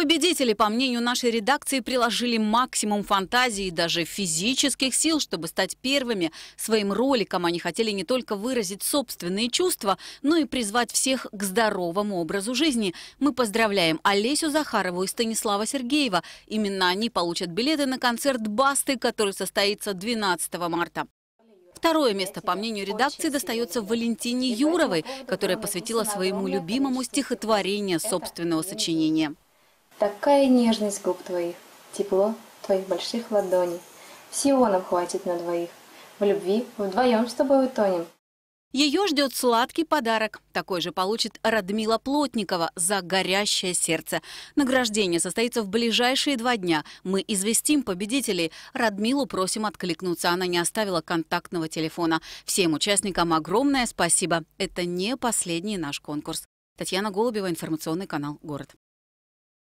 Победители, по мнению нашей редакции, приложили максимум фантазии и даже физических сил, чтобы стать первыми. Своим роликом они хотели не только выразить собственные чувства, но и призвать всех к здоровому образу жизни. Мы поздравляем Олесю Захарову и Станислава Сергеева. Именно они получат билеты на концерт «Басты», который состоится 12 марта. Второе место, по мнению редакции, достается Валентине Юровой, которая посвятила своему любимому стихотворение собственного сочинения. Такая нежность губ твоих, тепло твоих больших ладоней. Всего нам хватит на двоих. В любви вдвоем с тобой утонем. Ее ждет сладкий подарок. Такой же получит Радмила Плотникова за горящее сердце. Награждение состоится в ближайшие два дня. Мы известим победителей. Радмилу просим откликнуться. Она не оставила контактного телефона. Всем участникам огромное спасибо. Это не последний наш конкурс. Татьяна Голубева, информационный канал «Город».